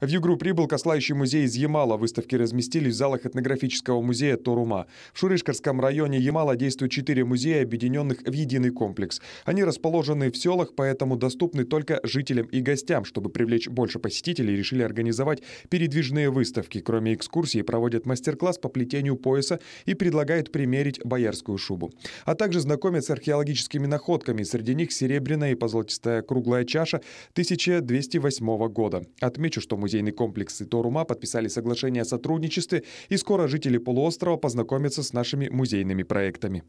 В Югру прибыл Кослающий музей из Ямала. Выставки разместились в залах этнографического музея Торума. В Шурышкарском районе Ямала действуют четыре музея, объединенных в единый комплекс. Они расположены в селах, поэтому доступны только жителям и гостям. Чтобы привлечь больше посетителей, решили организовать передвижные выставки. Кроме экскурсий, проводят мастер-класс по плетению пояса и предлагают примерить боярскую шубу. А также знакомят с археологическими находками. Среди них серебряная и позолотистая круглая чаша 1208 года. Отмечу, что музей музейный комплекс Торума подписали соглашение о сотрудничестве, и скоро жители полуострова познакомятся с нашими музейными проектами.